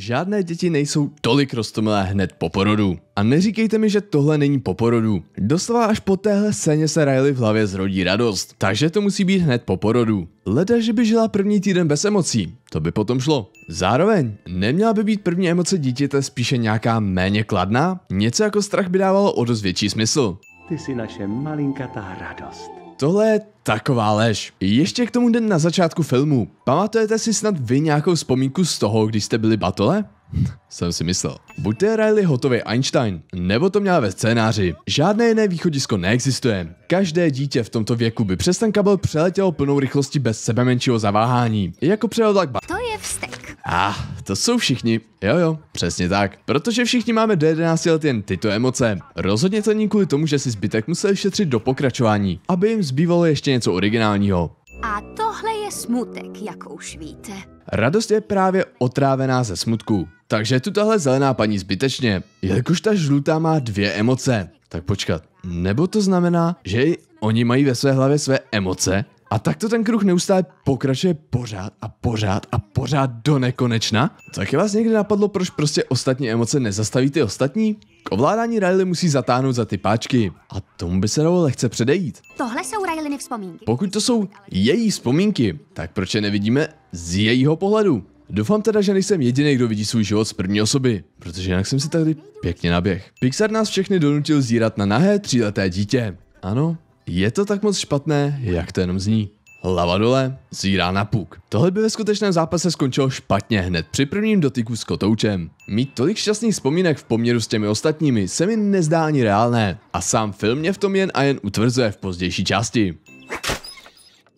Žádné děti nejsou tolik roztomilé hned po porodu. A neříkejte mi, že tohle není po porodu. Doslova až po téhle scéně se Riley v hlavě zrodí radost, takže to musí být hned po porodu. Leda, že by žila první týden bez emocí, to by potom šlo. Zároveň, neměla by být první emoce dítěte spíše nějaká méně kladná? Něco jako strach by dávalo o dost větší smysl. Ty jsi naše malinkatá radost. Tohle je Taková lež. Ještě k tomu den na začátku filmu. Pamatujete si snad vy nějakou vzpomínku z toho, když jste byli batole? Jsem si myslel. Buďte Riley hotový Einstein, nebo to měla ve scénáři. Žádné jiné východisko neexistuje. Každé dítě v tomto věku by přes ten kabel přeletělo plnou rychlosti bez sebemenšího zaváhání. Jako přelodlak ba- To je vstek. A ah, to jsou všichni. Jo jo, přesně tak. Protože všichni máme do 11 let jen tyto emoce. Rozhodně to není kvůli tomu, že si zbytek musel šetřit do pokračování, aby jim zbývalo ještě něco originálního. A tohle je smutek, jak už víte. Radost je právě otrávená ze smutku. Takže tu tahle zelená paní zbytečně, jelikož ta žlutá má dvě emoce. Tak počkat, nebo to znamená, že i oni mají ve své hlavě své emoce a to ten kruh neustále pokračuje pořád a pořád a pořád do nekonečna. Taky vás někdy napadlo, proč prostě ostatní emoce nezastaví ty ostatní? K ovládání Riley musí zatáhnout za ty páčky a tomu by se dalo lehce předejít. Tohle jsou Rileyny vzpomínky. Pokud to jsou její vzpomínky, tak proč je nevidíme z jejího pohledu? Doufám teda, že nejsem jediný, kdo vidí svůj život z první osoby, protože jinak jsem si tady pěkně naběh. Pixar nás všechny donutil zírat na nahé tříleté dítě. Ano, je to tak moc špatné, jak to jenom zní. Hlava dole, zírá na puk. Tohle by ve skutečném zápase skončilo špatně hned při prvním dotyku s kotoučem. Mít tolik šťastných vzpomínek v poměru s těmi ostatními se mi nezdá ani reálné a sám film mě v tom jen a jen utvrzuje v pozdější části.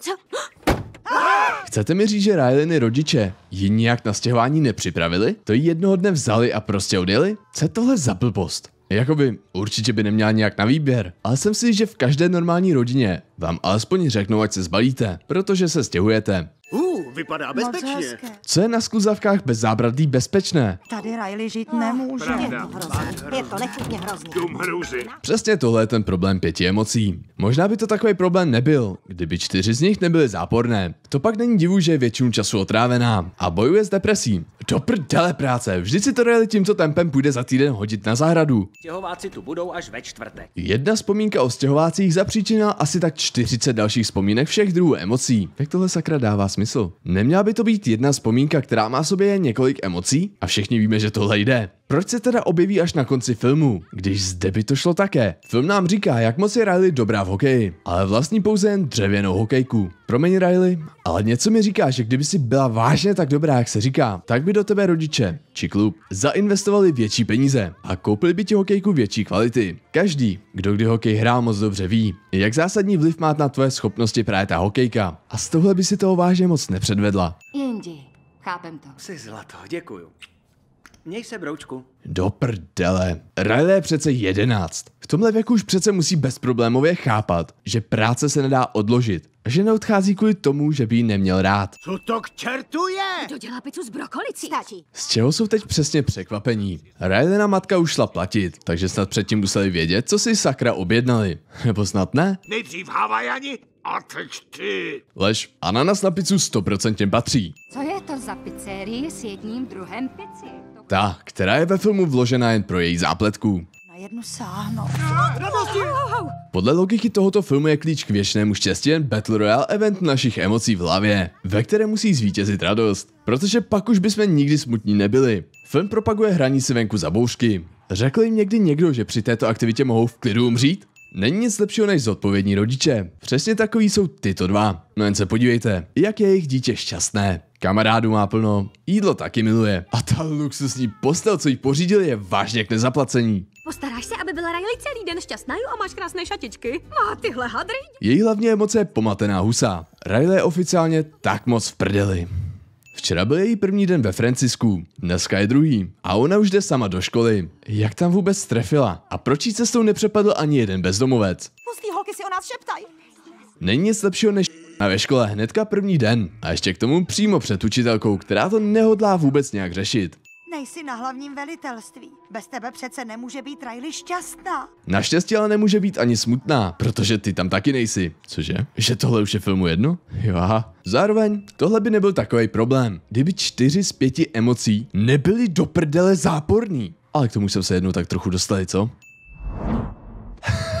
Co? Chcete mi říct, že Rileyny rodiče ji nijak na stěhování nepřipravili? To ji jednoho dne vzali a prostě odjeli? Co je tohle za blbost? Jakoby určitě by neměla nějak na výběr, ale jsem si, že v každé normální rodině vám alespoň řeknou, ať se zbalíte, protože se stěhujete. Uh vypadá bezpečně. Co je na skluzavkách bez zábradlí bezpečné? Tady Riley žít nemůže. Pravda. Je to nechutně hrozný. Dům hrůzy. Přesně tohle je ten problém pěti emocí. Možná by to takový problém nebyl, kdyby čtyři z nich nebyly záporné. To pak není divu, že je většinu času otrávená a bojuje s depresí. Do prdele práce, vždy si to Riley tímto tempem půjde za týden hodit na zahradu. Stěhováci tu budou až ve čtvrté. Jedna vzpomínka o stěhovácích zapříčinila asi tak 40 dalších vzpomínek všech druhů emocí. Jak tohle sakra dává smysl? Neměla by to být jedna vzpomínka, která má sobě několik emocí? A všichni víme, že tohle jde. Proč se teda objeví až na konci filmu, když zde by to šlo také? Film nám říká, jak moc je Riley dobrá v hokeji, ale vlastní pouze jen dřevěnou hokejku. Promiň Riley, ale něco mi říká, že kdyby si byla vážně tak dobrá, jak se říká, tak by do tebe rodiče či klub zainvestovali větší peníze a koupili by ti hokejku větší kvality. Každý, kdo kdy hokej hrál, moc dobře ví, jak zásadní vliv má na tvoje schopnosti právě ta hokejka. A z tohle by si toho vážně moc nepředvedla. Jindy, chápem to. Jsi zlato, děkuju. Měj se, broučku. Do prdele. Riley je přece jedenáct. V tomhle věku už přece musí bezproblémově chápat, že práce se nedá odložit a že neodchází kvůli tomu, že by ji neměl rád. Co to k čertu je? Kdo dělá pizzu z brokolicí? Stačí. Z čeho jsou teď přesně překvapení? Rileyna matka už šla platit, takže snad předtím museli vědět, co si sakra objednali. Nebo snad ne? Nejdřív Havajani, a teď ty. Lež, ananas na pizzu 100% patří. Co je to za pizzerii s jedním druhem pici? Ta, která je ve filmu vložena jen pro její zápletku. Na jednu sáhnout. Podle logiky tohoto filmu je klíč k věčnému štěstí jen Battle Royale event našich emocí v hlavě, ve které musí zvítězit radost, protože pak už bychom nikdy smutní nebyli. Film propaguje hraní si venku za bouřky. Řekl jim někdy někdo, že při této aktivitě mohou v klidu umřít? Není nic lepšího než zodpovědní rodiče. Přesně takový jsou tyto dva. No jen se podívejte, jak je jejich dítě šťastné. Kamarádu má plno, jídlo taky miluje. A ta luxusní postel, co jí pořídil, je vážně k nezaplacení. Postaráš se, aby byla Riley celý den šťastná a máš krásné šatičky. Má tyhle hadry. Její hlavní emoce je pomatená husa. Riley je oficiálně tak moc v prdeli. Včera byl její první den ve Francisku, dneska je druhý a ona už jde sama do školy. Jak tam vůbec trefila? A proč jí cestou nepřepadl ani jeden bezdomovec? Pustí holky si o nás šeptaj. Není nic lepšího než a ve škole hnedka první den. A ještě k tomu přímo před učitelkou, která to nehodlá vůbec nějak řešit. Nejsi na hlavním velitelství. Bez tebe přece nemůže být Riley šťastná. Naštěstí ale nemůže být ani smutná, protože ty tam taky nejsi. Cože? Že tohle už je filmu jedno? Jo, aha. Zároveň, tohle by nebyl takový problém, kdyby čtyři z pěti emocí nebyly do prdele záporný. Ale k tomu jsem se jednou tak trochu dostali, co?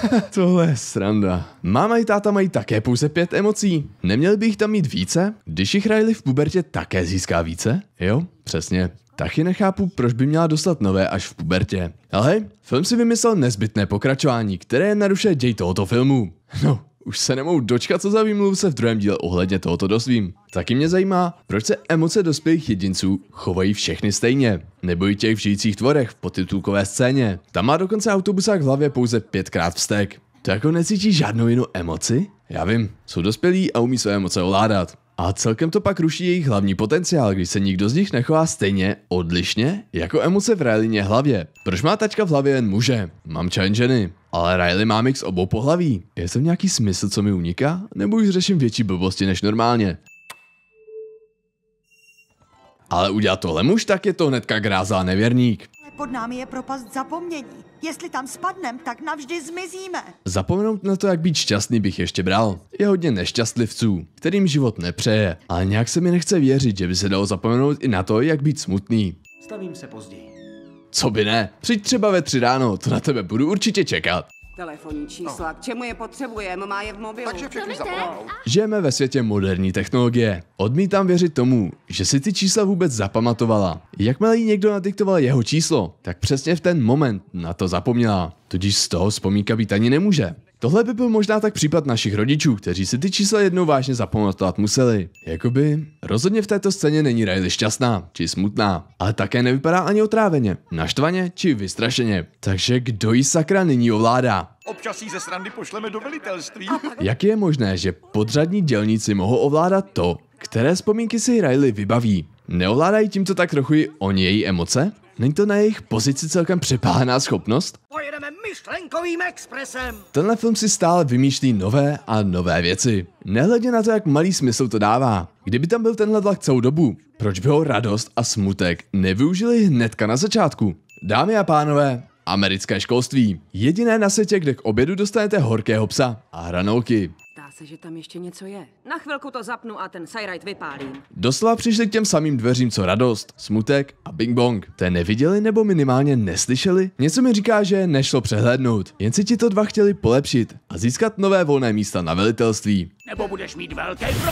Tohle je sranda. Máma i táta mají také pouze pět emocí. Neměl bych tam mít více? Když jich Riley v pubertě také získá více? Jo, přesně. Taky nechápu, proč by měla dostat nové až v pubertě. Ale film si vymyslel nezbytné pokračování, které narušuje děj tohoto filmu. No, už se nemohu dočkat, co za výmluvu se v druhém díle ohledně tohoto dozvím. Taky mě zajímá, proč se emoce dospělých jedinců chovají všechny stejně, nebo i těch v žijících tvorech v potitulkové scéně. Tam má dokonce autobusák v hlavě pouze pětkrát vztek. To jako necítí žádnou jinou emoci? Já vím, jsou dospělí a umí své emoce ovládat. A celkem to pak ruší jejich hlavní potenciál, když se nikdo z nich nechová stejně, odlišně, jako emoce v Rileyně hlavě. Proč má tačka v hlavě jen muže? Mám člen ženy. Ale Riley má mix obou pohlaví. Je to nějaký smysl, co mi uniká? Nebo už řeším větší blbosti než normálně? Ale udělat tohle muž, tak je to hnedka grázá nevěrník. Pod námi je propast zapomnění. Jestli tam spadnem, tak navždy zmizíme. Zapomenout na to, jak být šťastný, bych ještě bral. Je hodně nešťastlivců, kterým život nepřeje. Ale nějak se mi nechce věřit, že by se dalo zapomenout i na to, jak být smutný. Stavím se později. Co by ne? Přijď třeba ve tři ráno, to na tebe budu určitě čekat telefonní čísla. No. K čemu je potřebujeme? Má je v mobilu. Takže všechny zapomněl. Žijeme ve světě moderní technologie. Odmítám věřit tomu, že si ty čísla vůbec zapamatovala. Jakmile jí někdo nadiktoval jeho číslo, tak přesně v ten moment na to zapomněla. Tudíž z toho vzpomínka být ani nemůže. Tohle by byl možná tak případ našich rodičů, kteří si ty čísla jednou vážně zapamatovat museli. Jakoby, rozhodně v této scéně není Riley šťastná, či smutná, ale také nevypadá ani otráveně, naštvaně, či vystrašeně. Takže kdo jí sakra nyní ovládá? Občas jí ze srandy pošleme do velitelství. Jak je možné, že podřadní dělníci mohou ovládat to, které vzpomínky si Riley vybaví? Neovládají tímto tak trochu i oni její emoce? Není to na jejich pozici celkem přepálená schopnost? Pojedeme myšlenkovým expresem! Tenhle film si stále vymýšlí nové a nové věci. Nehledě na to, jak malý smysl to dává. Kdyby tam byl tenhle vlak celou dobu, proč by ho radost a smutek nevyužili hnedka na začátku? Dámy a pánové, americké školství. Jediné na světě, kde k obědu dostanete horkého psa a hranolky se, že tam ještě něco je. Na chvilku to zapnu a ten sajrajt vypálím. Doslova přišli k těm samým dveřím, co radost, smutek a bing bong. Te neviděli nebo minimálně neslyšeli? Něco mi říká, že nešlo přehlédnout. Jen si ti to dva chtěli polepšit a získat nové volné místa na velitelství. Nebo budeš mít velký pro...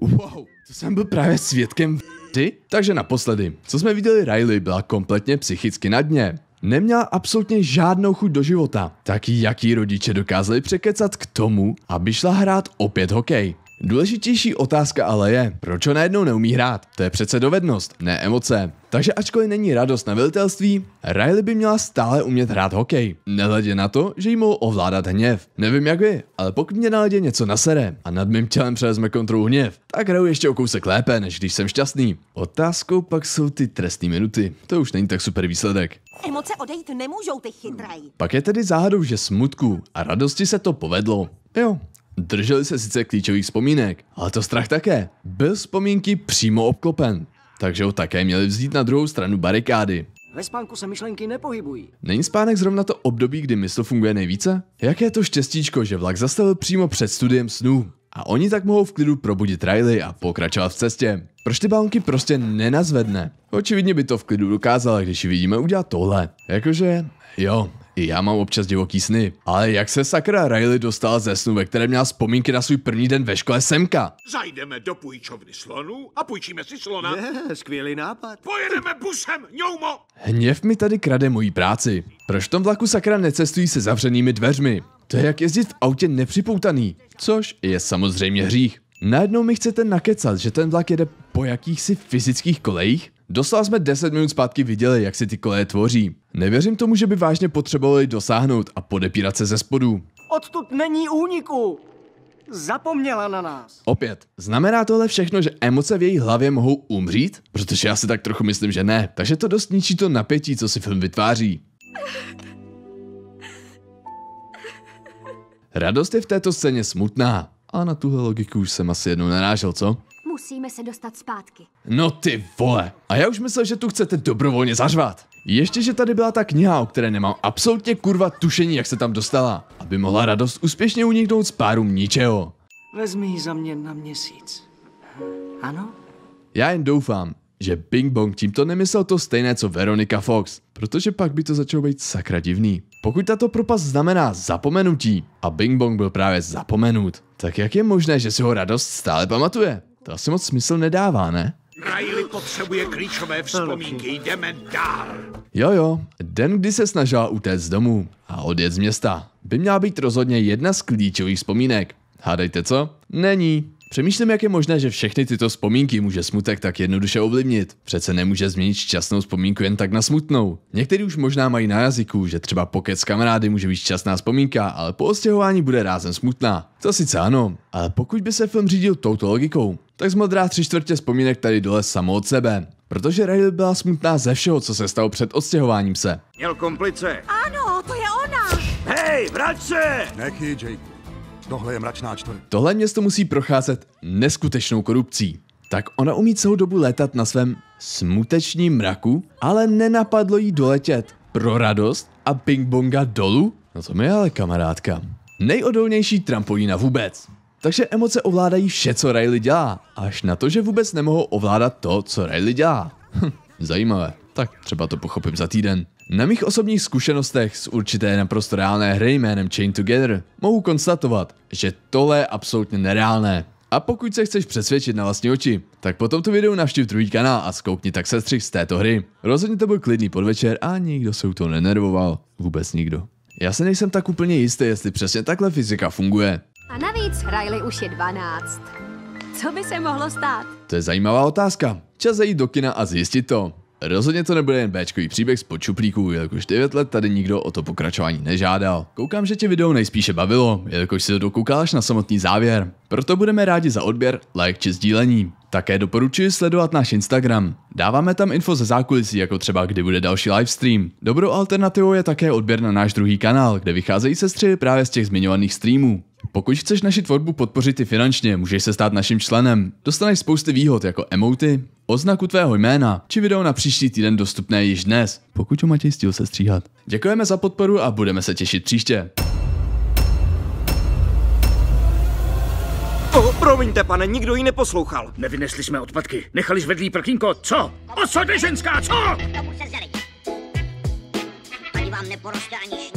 Wow, to jsem byl právě svědkem ty? Takže naposledy, co jsme viděli, Riley byla kompletně psychicky na dně. Neměla absolutně žádnou chuť do života. Tak jaký rodiče dokázali překecat k tomu, aby šla hrát opět hokej? Důležitější otázka ale je, proč ho najednou neumí hrát? To je přece dovednost, ne emoce. Takže ačkoliv není radost na velitelství, Riley by měla stále umět hrát hokej. Nehledě na to, že jí mohl ovládat hněv. Nevím jak vy, ale pokud mě na ledě něco nasere a nad mým tělem převezme kontrolu hněv, tak hraju ještě o kousek lépe, než když jsem šťastný. Otázkou pak jsou ty trestní minuty. To už není tak super výsledek. Emoce odejít nemůžou, ty chytraj. Pak je tedy záhadou, že smutku a radosti se to povedlo. Jo, Drželi se sice klíčových vzpomínek, ale to strach také. Byl vzpomínky přímo obklopen, takže ho také měli vzít na druhou stranu barikády. Ve spánku se myšlenky nepohybují. Není spánek zrovna to období, kdy mysl funguje nejvíce? Jaké to štěstíčko, že vlak zastavil přímo před studiem snů. A oni tak mohou v klidu probudit Riley a pokračovat v cestě. Proč ty balonky prostě nenazvedne? Očividně by to v klidu dokázala, když ji vidíme udělat tohle. Jakože, jo, i já mám občas divoký sny. Ale jak se sakra Riley dostala ze snu, ve kterém měla vzpomínky na svůj první den ve škole semka? Zajdeme do půjčovny slonů a půjčíme si slona. Je, skvělý nápad. Pojedeme busem, ňoumo! Hněv mi tady krade mojí práci. Proč v tom vlaku sakra necestují se zavřenými dveřmi? To je jak jezdit v autě nepřipoutaný, což je samozřejmě hřích. Najednou mi chcete nakecat, že ten vlak jede po jakýchsi fyzických kolejích? Doslova jsme 10 minut zpátky viděli, jak si ty koleje tvoří. Nevěřím tomu, že by vážně potřebovali dosáhnout a podepírat se ze spodu. Odtud není úniku! Zapomněla na nás. Opět, znamená tohle všechno, že emoce v její hlavě mohou umřít? Protože já si tak trochu myslím, že ne. Takže to dost ničí to napětí, co si film vytváří. Radost je v této scéně smutná. A na tuhle logiku už jsem asi jednou narážel, co? musíme se dostat zpátky. No ty vole, a já už myslel, že tu chcete dobrovolně zařvat. Ještě, že tady byla ta kniha, o které nemám absolutně kurva tušení, jak se tam dostala, aby mohla radost úspěšně uniknout z párům ničeho. Vezmi ji za mě na měsíc. Ano? Já jen doufám, že Bing Bong tímto nemyslel to stejné, co Veronika Fox, protože pak by to začalo být sakra divný. Pokud tato propast znamená zapomenutí a Bing Bong byl právě zapomenut, tak jak je možné, že si ho radost stále pamatuje? To asi moc smysl nedává, ne? Riley potřebuje klíčové no, vzpomínky, jdeme dál. Jo jo, den, kdy se snažila utéct z domu a odjet z města, by měla být rozhodně jedna z klíčových vzpomínek. Hádejte co? Není. Přemýšlím, jak je možné, že všechny tyto vzpomínky může smutek tak jednoduše ovlivnit. Přece nemůže změnit šťastnou vzpomínku jen tak na smutnou. Někteří už možná mají na jazyku, že třeba pokec s kamarády může být šťastná vzpomínka, ale po ostěhování bude rázem smutná. To sice ano, ale pokud by se film řídil touto logikou, tak zmodrá tři čtvrtě vzpomínek tady dole samo od sebe. Protože Riley byla smutná ze všeho, co se stalo před odstěhováním se. Měl komplice. Ano, to je ona. Hej, vrať se! Nechy, Jake. Tohle je mračná čtvrt. Tohle město musí procházet neskutečnou korupcí. Tak ona umí celou dobu létat na svém smutečním mraku, ale nenapadlo jí doletět pro radost a pingbonga dolů? No to mi ale kamarádka. Nejodolnější trampolína vůbec. Takže emoce ovládají vše, co Riley dělá, až na to, že vůbec nemohou ovládat to, co Riley dělá. Hm, zajímavé, tak třeba to pochopím za týden. Na mých osobních zkušenostech z určité naprosto reálné hry jménem Chain Together mohu konstatovat, že tohle je absolutně nereálné. A pokud se chceš přesvědčit na vlastní oči, tak po tomto videu navštiv druhý kanál a zkoukni tak sestřih z této hry. Rozhodně to byl klidný podvečer a nikdo se u toho nenervoval. Vůbec nikdo. Já se nejsem tak úplně jistý, jestli přesně takhle fyzika funguje. A navíc Riley už je 12. Co by se mohlo stát? To je zajímavá otázka. Čas zajít do kina a zjistit to. Rozhodně to nebude jen Bčkový příběh z počuplíků, jelikož 9 let tady nikdo o to pokračování nežádal. Koukám, že tě video nejspíše bavilo, jelikož si to dokoukáš na samotný závěr. Proto budeme rádi za odběr, like či sdílení. Také doporučuji sledovat náš Instagram. Dáváme tam info ze zákulisí, jako třeba kdy bude další livestream. Dobrou alternativou je také odběr na náš druhý kanál, kde vycházejí sestřely právě z těch zmiňovaných streamů. Pokud chceš naši tvorbu podpořit i finančně, můžeš se stát naším členem. Dostaneš spousty výhod jako emoty, oznaku tvého jména či video na příští týden dostupné již dnes, pokud ho Matěj stíl se stříhat. Děkujeme za podporu a budeme se těšit příště. Oh, promiňte, pane, nikdo ji neposlouchal. Nevynesli jsme odpadky. Nechali zvedlý prkínko, co? Osadne ženská, co? to už se zeli. Ani vám neporoste ani